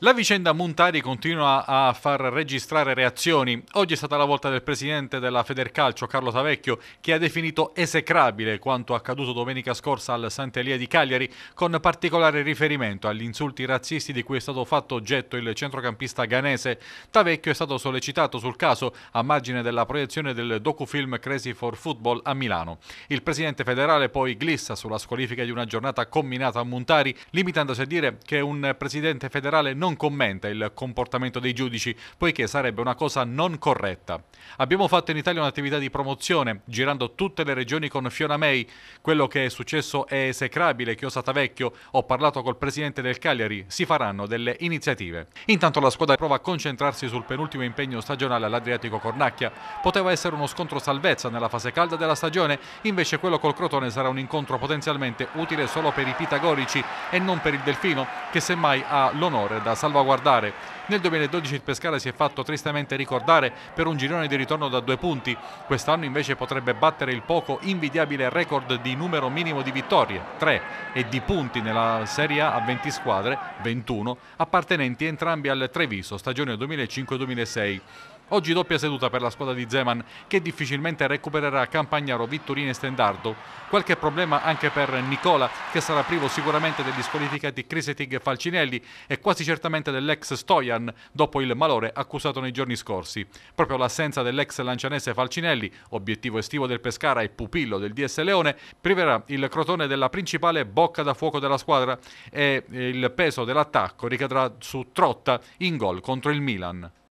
La vicenda Montari continua a far registrare reazioni. Oggi è stata la volta del presidente della Federcalcio, Carlo Savecchio, che ha definito esecrabile quanto accaduto domenica scorsa al Sant'Elia di Cagliari, con particolare riferimento agli insulti razzisti di cui è stato fatto oggetto il centrocampista ganese. Tavecchio è stato sollecitato sul caso a margine della proiezione del docufilm Crazy for Football a Milano. Il presidente federale poi glissa sulla squalifica di una giornata combinata a Montari, limitandosi a dire che un presidente federale non non commenta il comportamento dei giudici, poiché sarebbe una cosa non corretta. Abbiamo fatto in Italia un'attività di promozione, girando tutte le regioni con Fiona May. Quello che è successo è esecrabile, Chiosata Vecchio. Ho parlato col presidente del Cagliari, si faranno delle iniziative. Intanto la squadra prova a concentrarsi sul penultimo impegno stagionale all'Adriatico Cornacchia. Poteva essere uno scontro salvezza nella fase calda della stagione, invece quello col Crotone sarà un incontro potenzialmente utile solo per i pitagorici e non per il Delfino, che semmai ha l'onore da salvaguardare. Nel 2012 il Pescara si è fatto tristemente ricordare per un girone di ritorno da due punti, quest'anno invece potrebbe battere il poco invidiabile record di numero minimo di vittorie, 3, e di punti nella Serie A a 20 squadre, 21, appartenenti entrambi al Treviso, stagione 2005-2006. Oggi doppia seduta per la squadra di Zeman che difficilmente recupererà Campagnaro, Vittorini e Stendardo. Qualche problema anche per Nicola che sarà privo sicuramente degli squalificati Crisetig e Falcinelli e quasi certamente dell'ex Stojan dopo il malore accusato nei giorni scorsi. Proprio l'assenza dell'ex lancianese Falcinelli, obiettivo estivo del Pescara e pupillo del DS Leone, priverà il Crotone della principale bocca da fuoco della squadra e il peso dell'attacco ricadrà su Trotta in gol contro il Milan.